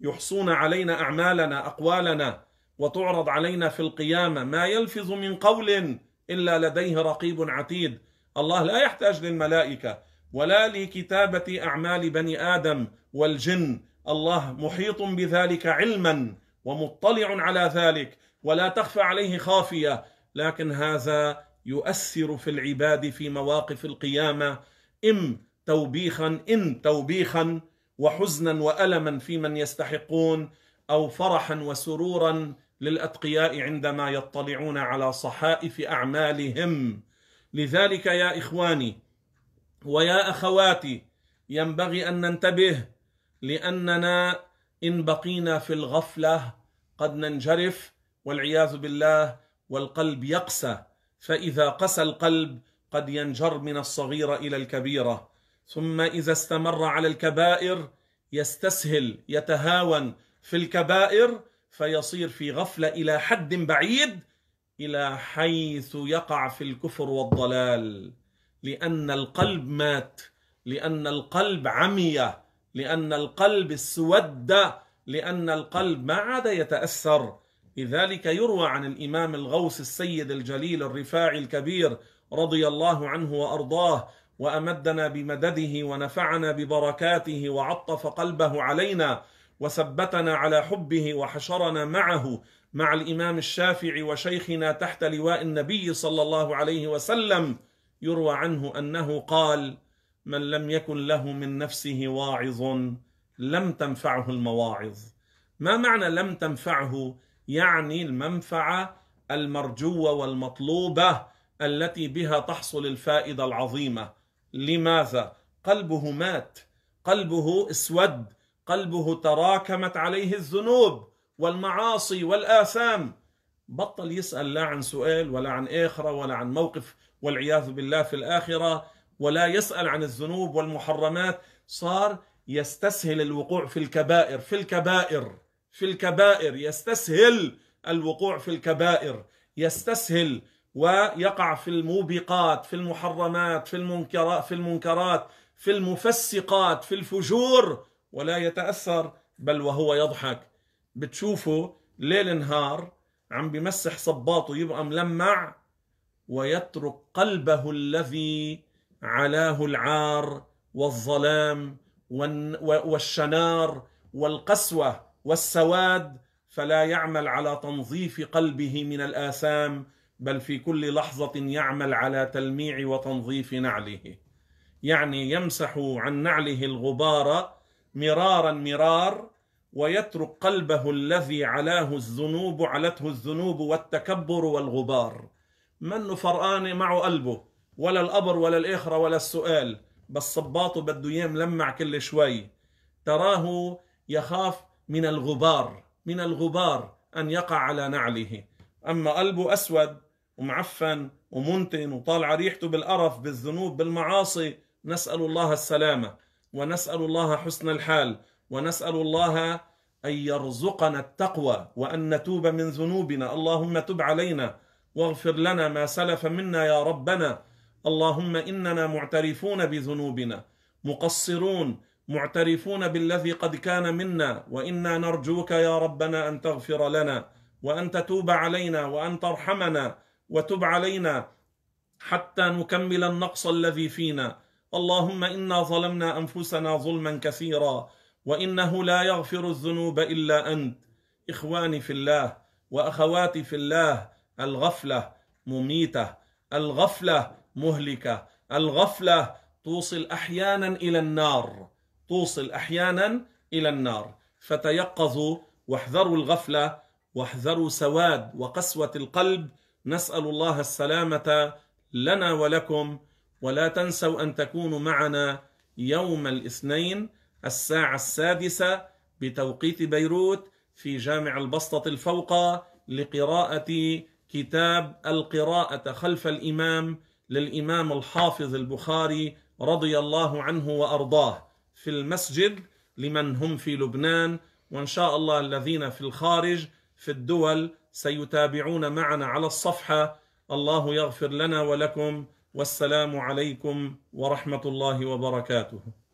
يحصون علينا اعمالنا اقوالنا وتعرض علينا في القيامه ما يلفظ من قول الا لديه رقيب عتيد الله لا يحتاج للملائكه ولا لكتابه اعمال بني ادم والجن الله محيط بذلك علما ومطلع على ذلك ولا تخفى عليه خافيه لكن هذا يؤثر في العباد في مواقف القيامه ام توبيخا ان توبيخا وحزنا والما في من يستحقون او فرحا وسرورا للاتقياء عندما يطلعون على صحائف اعمالهم لذلك يا اخواني ويا اخواتي ينبغي ان ننتبه لاننا ان بقينا في الغفله قد ننجرف والعياذ بالله والقلب يقسى فاذا قسى القلب قد ينجر من الصغيره الى الكبيره ثم اذا استمر على الكبائر يستسهل يتهاون في الكبائر فيصير في غفله الى حد بعيد الى حيث يقع في الكفر والضلال لان القلب مات لان القلب عمي لان القلب اسود لان القلب ما عاد يتاثر لذلك يروى عن الامام الغوث السيد الجليل الرفاعي الكبير رضي الله عنه وارضاه وامدنا بمدده ونفعنا ببركاته وعطف قلبه علينا وثبتنا على حبه وحشرنا معه مع الامام الشافعي وشيخنا تحت لواء النبي صلى الله عليه وسلم يروى عنه انه قال من لم يكن له من نفسه واعظ لم تنفعه المواعظ ما معنى لم تنفعه يعني المنفعه المرجوه والمطلوبه التي بها تحصل الفائده العظيمه لماذا؟ قلبه مات قلبه اسود قلبه تراكمت عليه الذنوب والمعاصي والآثام بطل يسأل لا عن سؤال ولا عن آخرة ولا عن موقف والعياذ بالله في الآخرة ولا يسأل عن الذنوب والمحرمات صار يستسهل الوقوع في الكبائر في الكبائر في الكبائر يستسهل الوقوع في الكبائر يستسهل ويقع في الموبقات في المحرمات في المنكرات في المنكرات في المفسقات في الفجور ولا يتأثر بل وهو يضحك بتشوفه ليل نهار عم بمسح صباطه يبقى ملمع ويترك قلبه الذي علاه العار والظلام والشنار والقسوه والسواد فلا يعمل على تنظيف قلبه من الاثام بل في كل لحظة يعمل على تلميع وتنظيف نعله يعني يمسح عن نعله الغبار مرارا مرار ويترك قلبه الذي علاه الذنوب علته الذنوب والتكبر والغبار منه فرقان معه قلبه ولا القبر ولا الآخرة ولا السؤال بس صباطه بده اياه ملمع كل شوي تراه يخاف من الغبار من الغبار أن يقع على نعله أما قلبه أسود ومعفن ومنتن وطالعه ريحته بالقرف بالذنوب بالمعاصي نسال الله السلامه ونسال الله حسن الحال ونسال الله ان يرزقنا التقوى وان نتوب من ذنوبنا اللهم تب علينا واغفر لنا ما سلف منا يا ربنا اللهم اننا معترفون بذنوبنا مقصرون معترفون بالذي قد كان منا وانا نرجوك يا ربنا ان تغفر لنا وان تتوب علينا وان ترحمنا وتب علينا حتى نكمل النقص الذي فينا اللهم انا ظلمنا انفسنا ظلما كثيرا وانه لا يغفر الذنوب الا انت اخواني في الله واخواتي في الله الغفله مميته الغفله مهلكه الغفله توصل احيانا الى النار توصل احيانا الى النار فتيقظوا واحذروا الغفله واحذروا سواد وقسوه القلب نسال الله السلامه لنا ولكم ولا تنسوا ان تكونوا معنا يوم الاثنين الساعه السادسه بتوقيت بيروت في جامع البسطه الفوقى لقراءه كتاب القراءه خلف الامام للامام الحافظ البخاري رضي الله عنه وارضاه في المسجد لمن هم في لبنان وان شاء الله الذين في الخارج في الدول سيتابعون معنا على الصفحه الله يغفر لنا ولكم والسلام عليكم ورحمه الله وبركاته